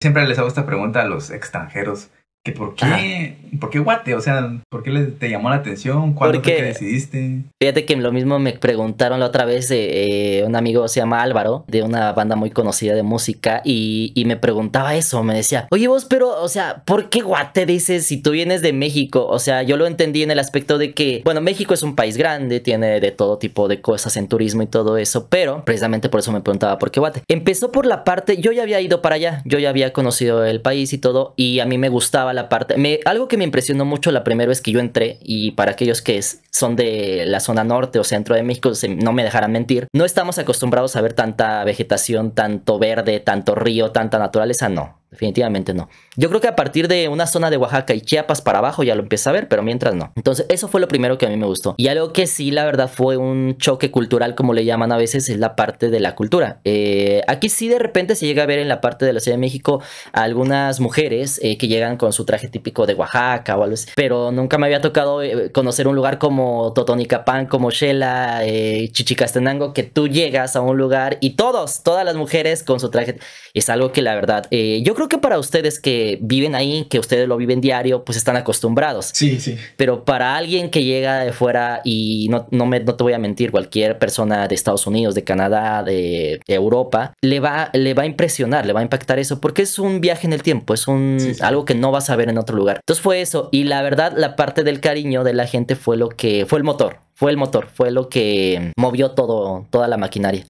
Siempre les hago esta pregunta a los extranjeros por qué, por qué Guate, o sea, por qué te llamó la atención, cuándo te decidiste. Fíjate que lo mismo me preguntaron la otra vez eh, un amigo se llama Álvaro, de una banda muy conocida de música, y, me preguntaba eso, me decía, oye vos, pero, o sea, ¿por qué Guate dices si tú vienes de México? O sea, yo lo entendí en el aspecto de que, bueno, México es un país grande, tiene de todo tipo de cosas en turismo y todo eso, pero precisamente por eso me preguntaba por qué Guate. Empezó por la parte, yo ya había ido para allá, yo ya había conocido el país y todo, y a mí me gustaba la parte. algo que me impresionó mucho la primera vez que yo entré, y para aquellos que, es, son de la zona norte o centro de México, no me dejarán mentir, no estamos acostumbrados a ver tanta vegetación, tanto verde, tanto río, tanta naturaleza, no, definitivamente no. Yo creo que a partir de una zona de Oaxaca y Chiapas para abajo ya lo empieza a ver, pero mientras no. Entonces eso fue lo primero que a mí me gustó. Y algo que sí, la verdad, fue un choque cultural, como le llaman a veces, es la parte de la cultura. Eh, aquí sí de repente se llega a ver en la parte de la Ciudad de México algunas mujeres eh, que llegan con su traje típico de Oaxaca o algo así, pero nunca me había tocado eh, conocer un lugar como como Totonicapán, como Shela, eh, Chichicastenango, que tú llegas a un lugar y todos, todas las mujeres con su traje, es algo que la verdad, eh, yo creo que para ustedes que viven ahí, que ustedes lo viven diario, pues están acostumbrados. Sí, sí. Pero para alguien que llega de fuera y no, no, me, no te voy a mentir, cualquier persona de Estados Unidos, de Canadá, de, Europa, le va, le va a impresionar, le va a impactar eso, porque es un viaje en el tiempo, es un, algo que no vas a ver en otro lugar. Entonces fue eso, y la verdad, la parte del cariño de la gente fue lo que fue el motor, fue el motor, fue lo que movió todo, toda la maquinaria.